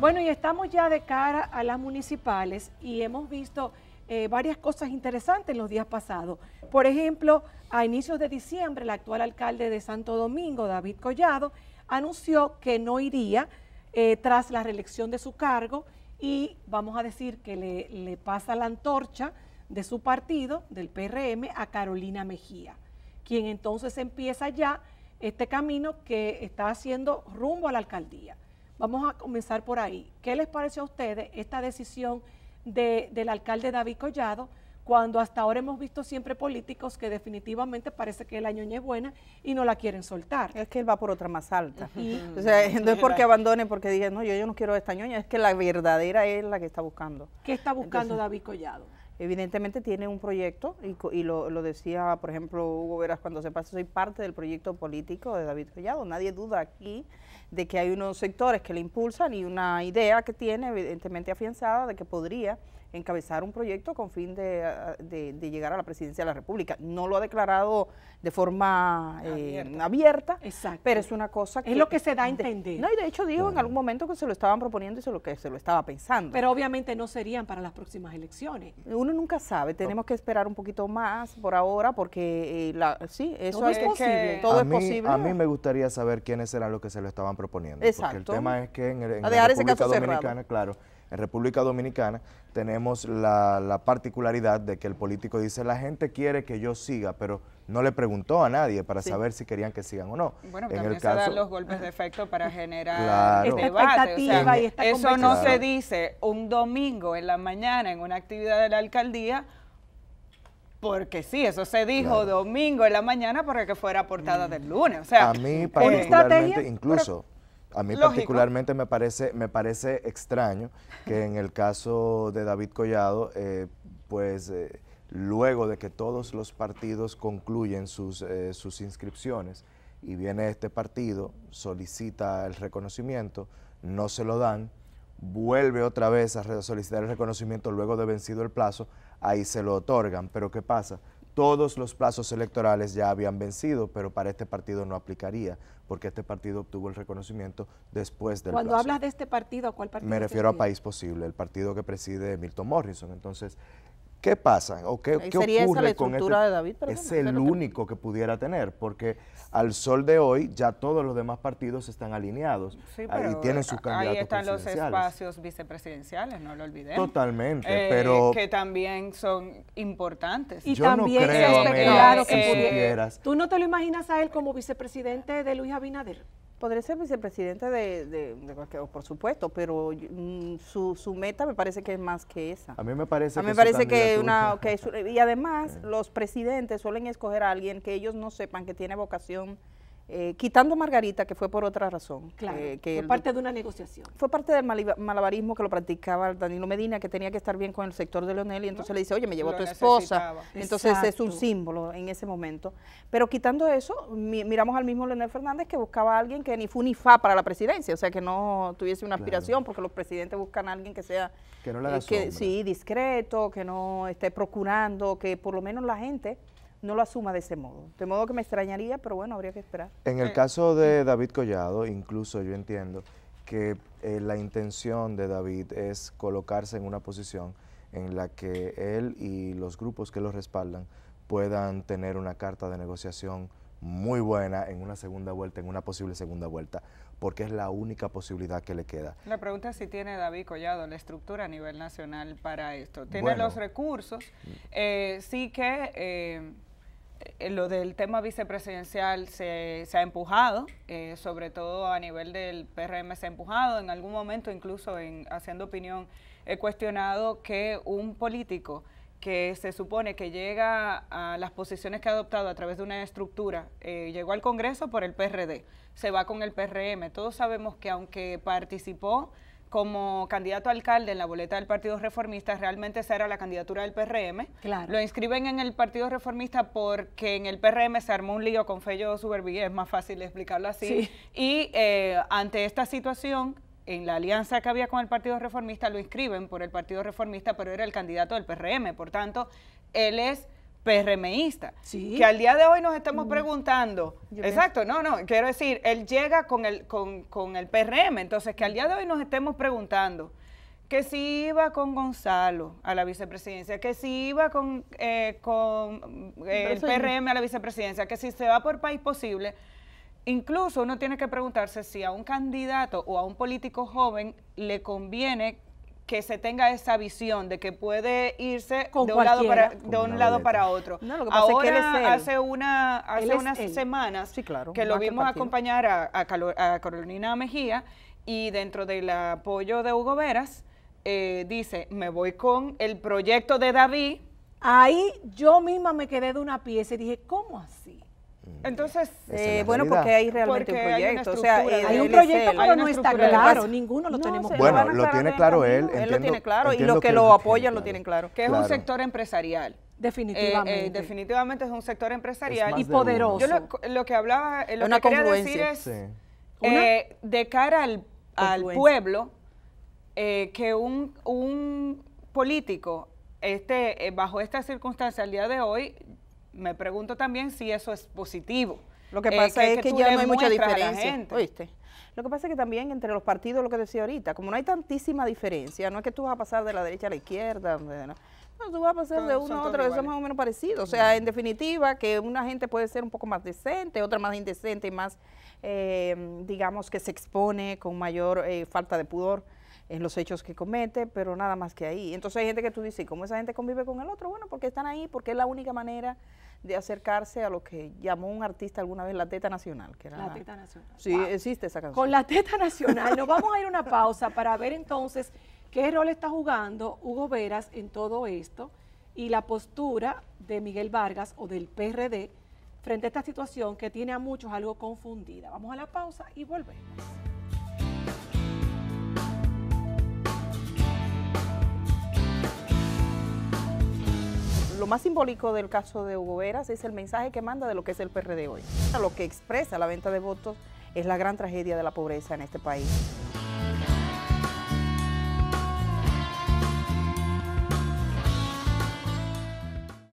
Bueno, y estamos ya de cara a las municipales y hemos visto eh, varias cosas interesantes en los días pasados. Por ejemplo, a inicios de diciembre, el actual alcalde de Santo Domingo, David Collado, anunció que no iría eh, tras la reelección de su cargo y vamos a decir que le, le pasa la antorcha de su partido, del PRM, a Carolina Mejía, quien entonces empieza ya este camino que está haciendo rumbo a la alcaldía. Vamos a comenzar por ahí. ¿Qué les parece a ustedes esta decisión del alcalde David Collado? cuando hasta ahora hemos visto siempre políticos que definitivamente parece que la ñoña es buena y no la quieren soltar. Es que él va por otra más alta. o sea, no es porque abandone, porque digan no, yo, yo no quiero esta ñoña, es que la verdadera es la que está buscando. ¿Qué está buscando David Collado? Evidentemente tiene un proyecto y, lo, lo, decía, por ejemplo, Hugo Veras cuando se pasa, soy parte del proyecto político de David Collado, nadie duda aquí de que hay unos sectores que le impulsan y una idea que tiene evidentemente afianzada de que podría encabezar un proyecto con fin de, llegar a la presidencia de la República. No lo ha declarado de forma eh, abierta, pero es una cosa que... Es lo que se da a entender. no, y de hecho dijo en algún momento que se lo estaban proponiendo y se lo, que se lo estaba pensando. Pero obviamente no serían para las próximas elecciones. Uno nunca sabe, tenemos que esperar un poquito más por ahora porque eh, sí, eso es, todo es posible. A mí me gustaría saber quiénes eran los que se lo estaban proponiendo. Porque el tema es que en, República Dominicana, claro, en República Dominicana tenemos la, particularidad de que el político dice, la gente quiere que yo siga, pero no le preguntó a nadie para saber si querían que sigan o no. Bueno, en también el se dan los golpes de efecto para generar claro. Este debate. O sea, eso no se dice un domingo en la mañana en una actividad de la alcaldía porque sí, eso se dijo domingo en la mañana para que fuera portada del mm. lunes. O sea, a mí particularmente, incluso, a mí particularmente me parece, me parece extraño que en el caso de David Collado, eh, pues eh, luego de que todos los partidos concluyen sus, eh, sus inscripciones y viene este partido, solicita el reconocimiento, no se lo dan, vuelve otra vez a solicitar el reconocimiento luego de vencido el plazo, ahí se lo otorgan. Pero ¿qué pasa? Todos los plazos electorales ya habían vencido, pero para este partido no aplicaría, porque este partido obtuvo el reconocimiento después del Cuando hablas de este partido, ¿cuál partido? Me refiero a País Posible, el partido que preside Milton Morrison. Entonces, ¿Qué pasa? ¿O qué, pasa este o qué ocurre con estructura es el único que pudiera tener, porque al sol de hoy ya todos los demás partidos están alineados tienen sus candidatos Ahí están los espacios vicepresidenciales, no lo olvidemos. Totalmente, eh, pero... Que también son importantes. Y Yo también no creo, que ¿Tú no te lo imaginas a él como vicepresidente de Luis Abinader? Podría ser vicepresidente de, de, de por supuesto, pero mm, su, su, meta me parece que es más que esa. A mí me parece a mí que me parece que una que y además los presidentes suelen escoger a alguien que ellos no sepan que tiene vocación eh, quitando Margarita, que fue por otra razón. Eh, claro, que fue parte de una negociación. Fue parte del malabarismo que lo practicaba Danilo Medina, que tenía que estar bien con el sector de Leonel, y entonces le dice, oye, me llevó tu esposa. Entonces es un símbolo en ese momento. Pero quitando eso, miramos al mismo Leonel Fernández que buscaba a alguien que ni fue ni fa para la presidencia, o sea, que no tuviese una aspiración, porque los presidentes buscan a alguien que sea... Eh, sí, discreto, que no esté procurando, que por lo menos la gente no lo asuma de ese modo. De modo que me extrañaría, pero bueno, habría que esperar. En el eh, caso eh. de David Collado, incluso yo entiendo que eh, la intención de David es colocarse en una posición en la que él y los grupos que lo respaldan puedan tener una carta de negociación muy buena en una segunda vuelta, en una posible segunda vuelta, porque es la única posibilidad que le queda. La pregunta es si tiene David Collado la estructura a nivel nacional para esto. Tiene los recursos, sí que... Eh, lo del tema vicepresidencial se, ha empujado, eh, sobre todo a nivel del PRM se ha empujado, en algún momento incluso en haciendo opinión he cuestionado que un político que se supone que llega a las posiciones que ha adoptado a través de una estructura, eh, llegó al Congreso por el PRD, se va con el PRM, todos sabemos que aunque participó como candidato a alcalde en la boleta del Partido Reformista, realmente será era la candidatura del PRM. Claro. Lo inscriben en el Partido Reformista porque en el PRM se armó un lío con Fello Supervigué, es más fácil explicarlo así. Y eh, ante esta situación, en la alianza que había con el Partido Reformista, lo inscriben por el Partido Reformista, pero era el candidato del PRM. Por tanto, él es PRMista. Que al día de hoy nos estemos mm. preguntando. exacto, no, no, quiero decir, él llega con el, con, con el PRM, entonces que al día de hoy nos estemos preguntando que si iba con Gonzalo a la vicepresidencia, que si iba con, eh, con eh, el PRM a la vicepresidencia, que si se va por país posible, incluso uno tiene que preguntarse si a un candidato o a un político joven le conviene que se tenga esa visión de que puede irse de un lado para, otro. Ahora, hace, una, hace unas semanas que lo vimos acompañar a, a Carolina Mejía y dentro del apoyo de Hugo Veras, eh, dice, me voy con el proyecto de David. Ahí yo misma me quedé de una pieza y dije, ¿cómo así? Mm. Entonces, eh, bueno, porque hay realmente un proyecto. Hay, o sea, hay un proyecto, pero no está claro. Ninguno lo tenemos claro. Bueno, lo tiene claro él. Entiendo, él lo tiene claro y los que, lo apoyan lo tienen claro. Que es un sector empresarial. Definitivamente. Eh, eh, definitivamente es un sector empresarial. Y poderoso. Yo lo, que hablaba, lo que quería decir es, eh, de cara al, al pueblo, que un, un político, este, bajo estas circunstancias, al día de hoy, me pregunto también si eso es positivo. Lo que eh, pasa es que, ya no hay mucha diferencia. Lo que pasa es que también entre los partidos, lo que decía ahorita, como no hay tantísima diferencia, no es que tú vas a pasar de la derecha a la izquierda, no, tú vas a pasar de uno a otro, eso es más o menos parecido O sea, en definitiva, que una gente puede ser un poco más decente, otra más indecente y más, eh, digamos, que se expone con mayor eh, falta de pudor en los hechos que comete, pero nada más que ahí. Entonces hay gente que tú dices, cómo esa gente convive con el otro? Bueno, porque están ahí, porque es la única manera de acercarse a lo que llamó un artista alguna vez la teta nacional. Que era la teta nacional. Sí, existe esa canción. Con la teta nacional nos vamos a ir a una pausa para ver entonces qué rol está jugando Hugo Veras en todo esto y la postura de Miguel Vargas o del PRD frente a esta situación que tiene a muchos algo confundida. Vamos a la pausa y volvemos. lo más simbólico del caso de Hugo Veras es el mensaje que manda de lo que es el PRD hoy. Lo que expresa la venta de votos es la gran tragedia de la pobreza en este país.